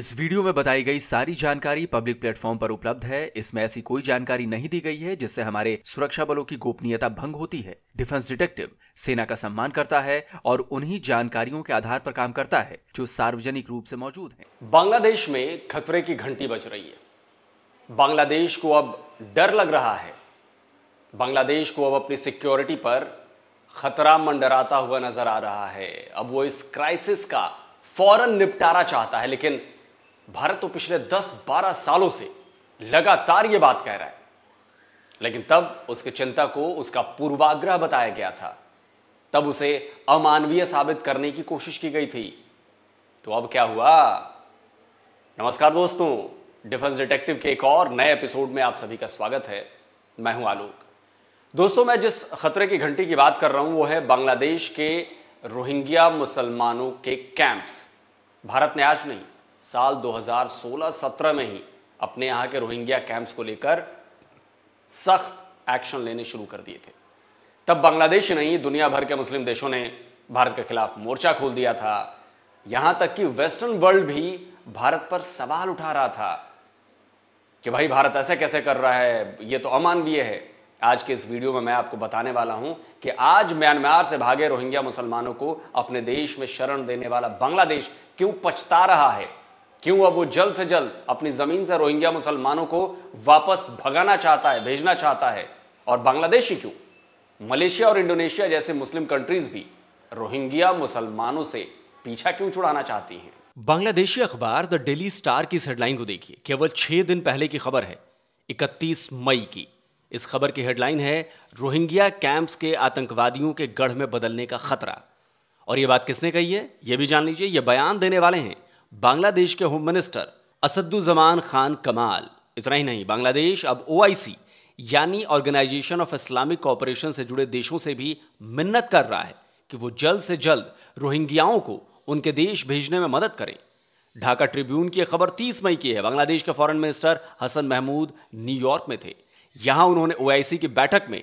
इस वीडियो में बताई गई सारी जानकारी पब्लिक प्लेटफॉर्म पर उपलब्ध है इसमें ऐसी कोई जानकारी नहीं दी गई है जिससे हमारे सुरक्षा बलों की गोपनीयता भंग होती है डिफेंस डिटेक्टिव सेना का सम्मान करता है और उन्हीं जानकारियों के आधार पर काम करता है जो सार्वजनिक रूप से मौजूद है बांग्लादेश में खतरे की घंटी बज रही है बांग्लादेश को अब डर लग रहा है बांग्लादेश को अब अपनी सिक्योरिटी पर खतरा मंडराता हुआ नजर आ रहा है अब वो इस क्राइसिस का फौरन निपटारा चाहता है लेकिन भारत तो पिछले 10-12 सालों से लगातार यह बात कह रहा है लेकिन तब उसकी चिंता को उसका पूर्वाग्रह बताया गया था तब उसे अमानवीय साबित करने की कोशिश की गई थी तो अब क्या हुआ नमस्कार दोस्तों डिफेंस डिटेक्टिव के एक और नए एपिसोड में आप सभी का स्वागत है मैं हूं आलोक दोस्तों मैं जिस खतरे की घंटी की बात कर रहा हूं वो है बांग्लादेश के रोहिंग्या मुसलमानों के कैंप्स भारत ने आज नहीं साल 2016-17 में ही अपने यहां के रोहिंग्या कैंप्स को लेकर सख्त एक्शन लेने शुरू कर दिए थे तब बांग्लादेश नहीं दुनिया भर के मुस्लिम देशों ने भारत के खिलाफ मोर्चा खोल दिया था यहां तक कि वेस्टर्न वर्ल्ड भी भारत पर सवाल उठा रहा था कि भाई भारत ऐसे कैसे कर रहा है यह तो अमानवीय है आज के इस वीडियो में मैं आपको बताने वाला हूं कि आज म्यांमार से भागे रोहिंग्या मुसलमानों को अपने देश में शरण देने वाला बांग्लादेश क्यों पछता रहा है क्यों अब वो जल्द से जल्द अपनी जमीन से रोहिंग्या मुसलमानों को वापस भगाना चाहता है भेजना चाहता है और बांग्लादेश ही क्यों मलेशिया और इंडोनेशिया जैसे मुस्लिम कंट्रीज भी रोहिंग्या मुसलमानों से पीछा क्यों छुड़ाना चाहती हैं बांग्लादेशी अखबार द डेली स्टार की हेडलाइन को देखिए केवल छह दिन पहले की खबर है इकतीस मई की इस खबर की हेडलाइन है रोहिंग्या कैंप्स के आतंकवादियों के गढ़ में बदलने का खतरा और यह बात किसने कही है यह भी जान लीजिए यह बयान देने वाले हैं बांग्लादेश के होम मिनिस्टर असदुजमान खान कमाल इतना ही नहीं बांग्लादेश अब ओ यानी ऑर्गेनाइजेशन ऑफ इस्लामिक कॉपरेशन से जुड़े देशों से भी मिन्नत कर रहा है कि वो जल्द से जल्द रोहिंग्याओं को उनके देश भेजने में मदद करें ढाका ट्रिब्यून की खबर 30 मई की है बांग्लादेश के foreign minister Hasan Mahmood New York में थे यहां उन्होंने ओआईसी की बैठक में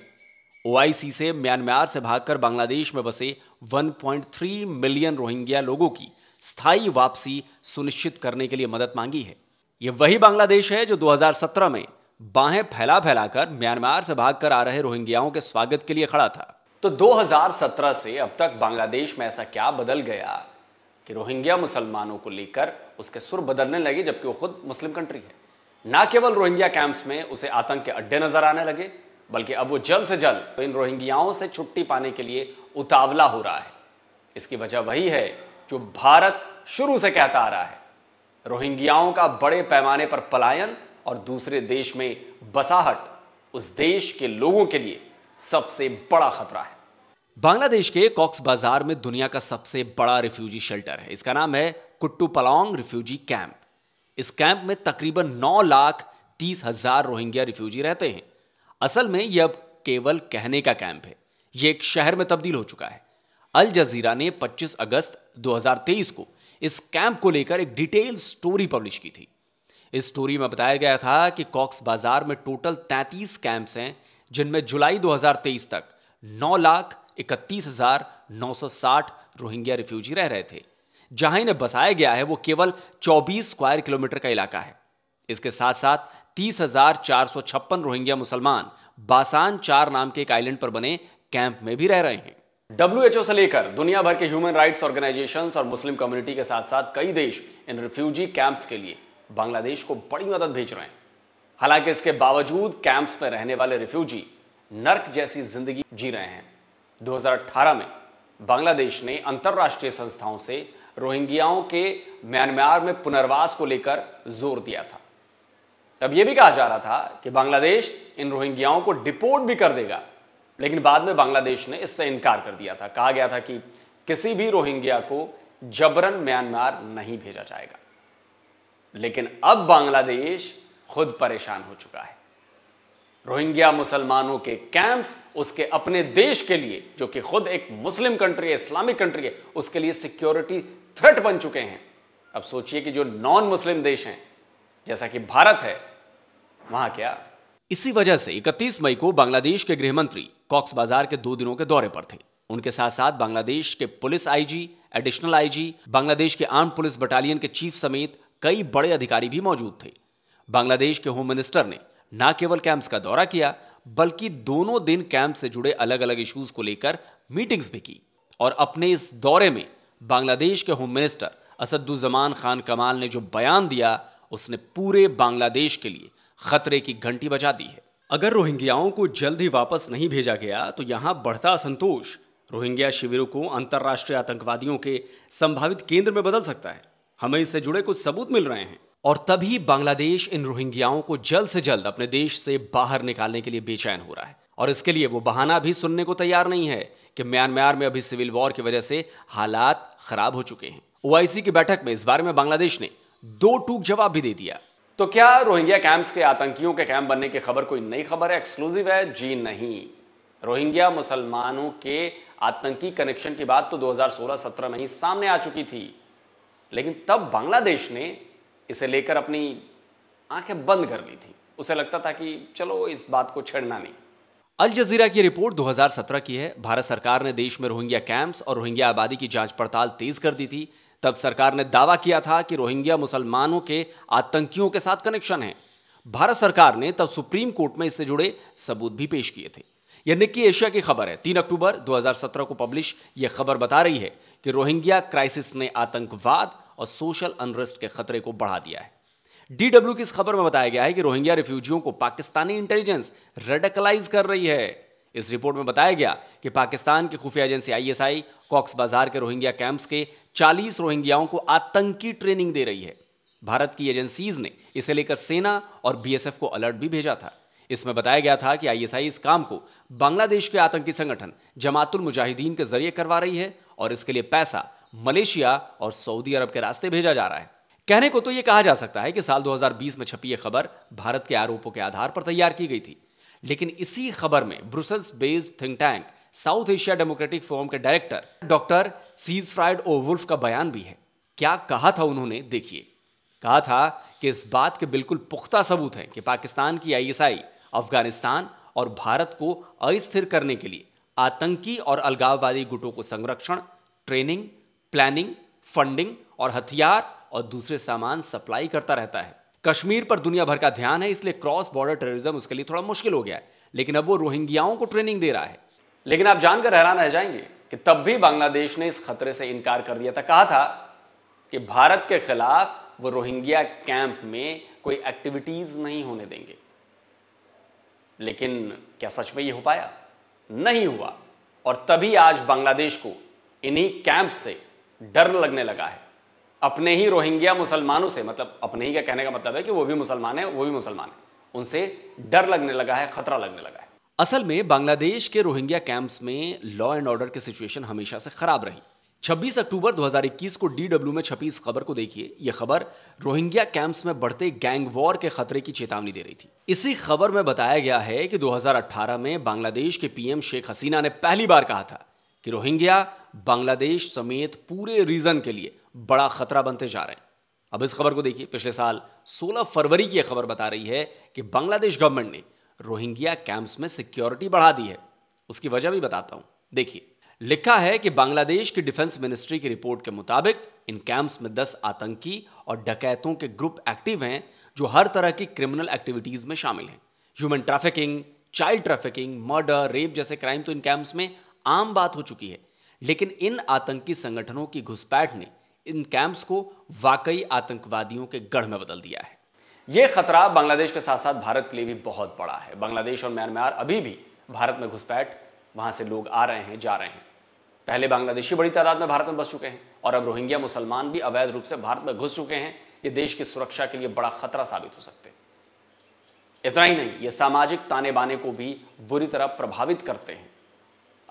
ओआईसी से म्यांमार से भागकर बांग्लादेश में बसे 1.3 मिलियन रोहिंग्या लोगों की स्थायी वापसी सुनिश्चित करने के लिए मदद मांगी है यह वही बांग्लादेश है जो 2017 में बाहें फैला फैलाकर म्यांमार से भागकर आ रहे रोहिंग्याओं के स्वागत के लिए खड़ा था तो 2017 से अब तक बांग्लादेश में ऐसा क्या बदल गया कि रोहिंग्या मुसलमानों को लेकर उसके सुर बदलने लगे जबकि वो खुद मुस्लिम कंट्री है ना केवल रोहिंग्या कैंप्स में उसे आतंक के अड्डे नजर आने लगे बल्कि अब वो जल्द से जल्द इन रोहिंग्याओं से छुट्टी पाने के लिए उतावला हो रहा है इसकी वजह वही है जो भारत शुरू से कहता आ रहा है रोहिंग्याओं का बड़े पैमाने पर पलायन और दूसरे देश में बसाहट उस देश के लोगों के लिए सबसे बड़ा खतरा है बांग्लादेश के कॉक्स बाजार में दुनिया का सबसे बड़ा रिफ्यूजी शेल्टर है इसका नाम है कुट्टू पलोंग रिफ्यूजी कैंप इस कैंप में तकरीबन नौ लाख तीस हजार रोहिंग्या रिफ्यूजी रहते हैं असल में यह अब केवल कहने का कैंप है यह एक शहर में तब्दील हो चुका है अल जजीरा ने 25 अगस्त 2023 को इस कैंप को लेकर एक डिटेल स्टोरी पब्लिश की थी इस स्टोरी में बताया गया था कि कॉक्स बाजार में टोटल 33 कैंप्स हैं जिनमें जुलाई 2023 तक नौ लाख इकतीस हजार नौ सौ साठ रोहिंग्या रिफ्यूजी रह रहे थे जहां इन्हें बसाया गया है वो केवल 24 स्क्वायर किलोमीटर का इलाका है इसके साथ साथ तीस हजार चार सौ छप्पन रोहिंग्या मुसलमान बासान चार नाम के एक आइलैंड पर बने कैंप में भी रह रहे हैं डब्ल्यूएचओ से लेकर दुनिया भर के ह्यूमन राइट्स ऑर्गेनाइजेशन और मुस्लिम कम्युनिटी के साथ साथ कई देश इन रिफ्यूजी कैंप्स के लिए बांग्लादेश को बड़ी मदद भेज रहे हैं हालांकि इसके बावजूद कैंप्स में रहने वाले रिफ्यूजी नर्क जैसी जिंदगी जी रहे हैं 2018 में बांग्लादेश ने अंतर्राष्ट्रीय संस्थाओं से रोहिंग्याओं के म्यांमार में पुनर्वास को लेकर जोर दिया था तब यह भी कहा जा रहा था कि बांग्लादेश इन रोहिंग्याओं को डिपोर्ट भी कर देगा लेकिन बाद में बांग्लादेश ने इससे इनकार कर दिया था कहा गया था कि किसी भी रोहिंग्या को जबरन म्यांमार नहीं भेजा जाएगा लेकिन अब बांग्लादेश खुद परेशान हो चुका है रोहिंग्या मुसलमानों के कैंप्स उसके अपने देश के लिए जो कि खुद एक मुस्लिम कंट्री है इस्लामिक कंट्री है उसके लिए सिक्योरिटी थ्रेट बन चुके हैं अब सोचिए कि जो नॉन मुस्लिम देश हैं जैसा कि भारत है वहां क्या इसी वजह से 31 मई को बांग्लादेश के गृह मंत्री कॉक्स बाजार के दो दिनों के दौरे पर थे उनके साथ साथ बांग्लादेश के police IG additional IG Bangladesh के आर्म पुलिस बटालियन के चीफ समेत कई बड़े अधिकारी भी मौजूद थे बांग्लादेश के होम मिनिस्टर ने न केवल कैंप्स का दौरा किया बल्कि दोनों दिन कैंप से जुड़े अलग अलग इश्यूज को लेकर मीटिंग्स भी की और अपने इस दौरे में बांग्लादेश के होम मिनिस्टर असदुजमान खान कमाल ने जो बयान दिया उसने पूरे बांग्लादेश के लिए खतरे की घंटी बजा दी है अगर रोहिंग्याओं को जल्द ही वापस नहीं भेजा गया तो यहां बढ़ता असंतोष रोहिंग्या शिविरों को अंतर्राष्ट्रीय आतंकवादियों के संभावित केंद्र में बदल सकता है हमें इससे जुड़े कुछ सबूत मिल रहे हैं और तभी बांग्लादेश इन रोहिंग्याओं को जल्द से जल्द अपने देश से बाहर निकालने के लिए बेचैन हो रहा है और इसके लिए वो बहाना भी सुनने को तैयार नहीं है कि म्यांमार में अभी सिविल वॉर की वजह से हालात खराब हो चुके हैं ओआईसी की बैठक में इस बारे में बांग्लादेश ने दो टूक जवाब भी दे दिया तो क्या रोहिंग्या कैंप्स के आतंकियों के कैंप बनने की खबर कोई नई खबर है एक्सक्लूसिव है जी नहीं रोहिंग्या मुसलमानों के आतंकी कनेक्शन की बात तो 2016-17 में ही सामने आ चुकी थी लेकिन तब बांग्लादेश ने इसे लेकर अपनी आंखें बंद कर ली थी उसे लगता था कि चलो इस बात को छेड़ना नहीं अल जजीरा की रिपोर्ट 2017 की है भारत सरकार ने देश में रोहिंग्या कैंप्स और रोहिंग्या आबादी की जांच पड़ताल तेज कर दी थी तब सरकार ने दावा किया था कि रोहिंग्या मुसलमानों के आतंकियों के साथ कनेक्शन है भारत सरकार ने तब सुप्रीम कोर्ट में इससे जुड़े सबूत भी पेश किए थे यह निक्की एशिया की खबर है तीन अक्टूबर 2017 को पब्लिश यह खबर बता रही है कि रोहिंग्या क्राइसिस ने आतंकवाद और सोशल अनरेस्ट के खतरे को बढ़ा दिया है डीडब्ल्यू की इस खबर में बताया गया है कि रोहिंग्या रिफ्यूजियों को पाकिस्तानी इंटेलिजेंस रेडिकलाइज कर रही है इस रिपोर्ट में बताया गया कि पाकिस्तान की खुफिया एजेंसी आईएसआई कॉक्स बाजार के रोहिंग्या कैंप्स के 40 रोहिंग्याओं को आतंकी ट्रेनिंग दे रही है भारत की एजेंसीज ने इसे लेकर सेना और बीएसएफ को अलर्ट भी भेजा था इसमें बताया गया था कि आईएसआई इस काम को बांग्लादेश के आतंकी संगठन जमातुल मुजाहिदीन के जरिए करवा रही है और इसके लिए पैसा मलेशिया और सऊदी अरब के रास्ते भेजा जा रहा है कहने को तो यह कहा जा सकता है कि साल 2020 में छपी यह खबर भारत के आरोपों के आधार पर तैयार की गई थी लेकिन इसी खबर में Brussels based think tank South Asia democratic forum के director doctor Siegfried O Wolf का बयान भी है क्या कहा था उन्होंने देखिए कहा था कि इस बात के बिल्कुल पुख्ता सबूत हैं कि पाकिस्तान की आईएसआई अफगानिस्तान और भारत को अस्थिर करने के लिए आतंकी और अलगाववादी गुटों को संरक्षण ट्रेनिंग प्लानिंग फंडिंग और हथियार और दूसरे सामान सप्लाई करता रहता है कश्मीर पर दुनिया भर का ध्यान है इसलिए क्रॉस बॉर्डर टेररिज्म उसके लिए थोड़ा मुश्किल हो गया है लेकिन अब वो रोहिंग्याओं को ट्रेनिंग दे रहा है लेकिन आप जानकर हैरान रह जाएंगे कि तब भी बांग्लादेश ने इस खतरे से इनकार कर दिया था कहा था कि भारत के खिलाफ वो रोहिंग्या कैंप में कोई एक्टिविटीज नहीं होने देंगे लेकिन क्या सच में ये हो पाया नहीं हुआ और तभी आज बांग्लादेश को इन्हीं कैंप से डर लगने लगा है अपने ही रोहिंग्या मुसलमानों से मतलब अपने ही का कहने का मतलब है कि वो भी मुसलमान है वो भी मुसलमान है उनसे डर लगने लगा है खतरा लगने लगा है असल में बांग्लादेश के रोहिंग्या कैंप्स में लॉ एंड ऑर्डर की सिचुएशन हमेशा से खराब रही 26 अक्टूबर 2021 को डी में छपी इस खबर को देखिए यह खबर रोहिंग्या कैंप्स में बढ़ते गैंग वॉर के खतरे की चेतावनी दे रही थी इसी खबर में बताया गया है कि 2018 में बांग्लादेश के पीएम शेख हसीना ने पहली बार कहा था कि रोहिंग्या बांग्लादेश समेत पूरे रीजन के लिए बड़ा खतरा बनते जा रहे हैं अब इस खबर को देखिए पिछले साल 16 फरवरी की यह खबर बता रही है कि बांग्लादेश गवर्नमेंट ने रोहिंग्या कैंप्स में सिक्योरिटी बढ़ा दी है उसकी वजह भी बताता हूं देखिए लिखा है कि बांग्लादेश की डिफेंस मिनिस्ट्री की रिपोर्ट के मुताबिक इन कैंप्स में 10 आतंकी और डकैतों के ग्रुप एक्टिव हैं जो हर तरह की क्रिमिनल एक्टिविटीज में शामिल हैं human trafficking child trafficking murder rape जैसे क्राइम तो इन कैंप्स में आम बात हो चुकी है लेकिन इन आतंकी संगठनों की घुसपैठ ने इन कैंप्स को वाकई आतंकवादियों के गढ़ में बदल दिया है यह खतरा बांग्लादेश के साथ साथ भारत के लिए भी बहुत बड़ा है बांग्लादेश और म्यांमार अभी भी भारत में घुसपैठ वहां से लोग आ रहे हैं जा रहे हैं पहले बांग्लादेशी बड़ी तादाद में भारत में बस चुके हैं और अब रोहिंग्या मुसलमान भी अवैध रूप से भारत में घुस चुके हैं ये देश की सुरक्षा के लिए बड़ा खतरा साबित हो सकते हैं इतना ही नहीं ये सामाजिक ताने बाने को भी बुरी तरह प्रभावित करते हैं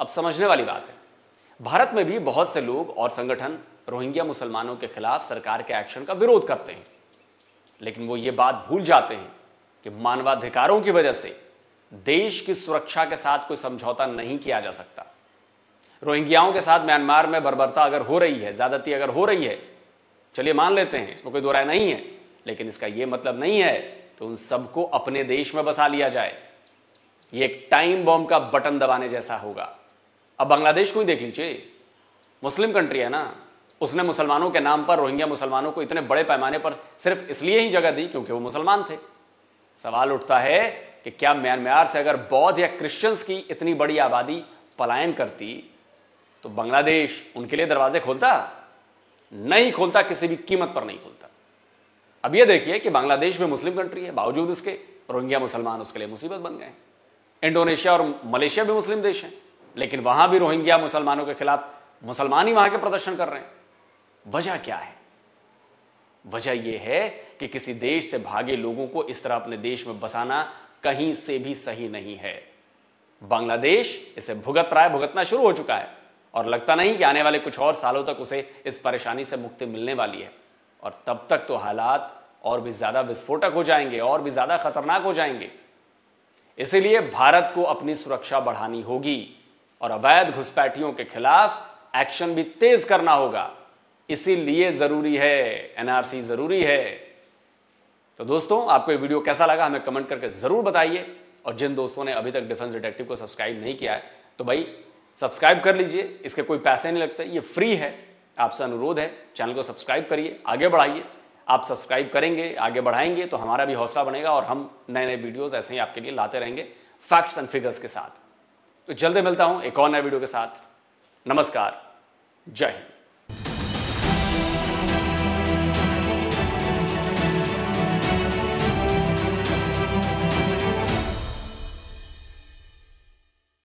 अब समझने वाली बात है भारत में भी बहुत से लोग और संगठन रोहिंग्या मुसलमानों के खिलाफ सरकार के एक्शन का विरोध करते हैं लेकिन वो ये बात भूल जाते हैं कि मानवाधिकारों की वजह से देश की सुरक्षा के साथ कोई समझौता नहीं किया जा सकता रोहिंग्याओं के साथ म्यांमार में बर्बरता अगर हो रही है ज्यादती अगर हो रही है चलिए मान लेते हैं इसमें कोई दो राय नहीं है लेकिन इसका यह मतलब नहीं है कि उन सबको अपने देश में बसा लिया जाए यह एक टाइम बॉम्ब का बटन दबाने जैसा होगा अब बांग्लादेश को ही देख लीजिए मुस्लिम कंट्री है ना उसने मुसलमानों के नाम पर रोहिंग्या मुसलमानों को इतने बड़े पैमाने पर सिर्फ इसलिए ही जगह दी क्योंकि वो मुसलमान थे सवाल उठता है कि क्या म्यांमार से अगर बौद्ध या क्रिश्चियंस की इतनी बड़ी आबादी पलायन करती तो बांग्लादेश उनके लिए दरवाजे खोलता नहीं खोलता किसी भी कीमत पर नहीं खोलता अब यह देखिए कि बांग्लादेश में मुस्लिम कंट्री है बावजूद इसके रोहिंग्या मुसलमान उसके लिए मुसीबत बन गए इंडोनेशिया और मलेशिया भी मुस्लिम देश हैं लेकिन वहां भी रोहिंग्या मुसलमानों के खिलाफ मुसलमान ही वहां के प्रदर्शन कर रहे हैं वजह क्या है वजह यह है कि किसी देश से भागे लोगों को इस तरह अपने देश में बसाना कहीं से भी सही नहीं है बांग्लादेश इसे भुगत रहा है भुगतना शुरू हो चुका है और लगता नहीं कि आने वाले कुछ और सालों तक उसे इस परेशानी से मुक्ति मिलने वाली है और तब तक तो हालात और भी ज्यादा विस्फोटक हो जाएंगे और भी ज्यादा खतरनाक हो जाएंगे इसीलिए भारत को अपनी सुरक्षा बढ़ानी होगी और अवैध घुसपैठियों के खिलाफ एक्शन भी तेज करना होगा इसीलिए जरूरी है एनआरसी जरूरी है तो दोस्तों आपको ये वीडियो कैसा लगा हमें कमेंट करके जरूर बताइए और जिन दोस्तों ने अभी तक डिफेंस डिटेक्टिव को सब्सक्राइब नहीं किया है तो भाई सब्सक्राइब कर लीजिए इसके कोई पैसे नहीं लगते ये फ्री है आपसे अनुरोध है चैनल को सब्सक्राइब करिए आगे बढ़ाइए आप सब्सक्राइब करेंगे आगे बढ़ाएंगे तो हमारा भी हौसला बनेगा और हम नए नए वीडियोज ऐसे ही आपके लिए लाते रहेंगे फैक्ट्स एंड फिगर्स के साथ तो जल्दी मिलता हूं एक और नए वीडियो के साथ नमस्कार जय हिंद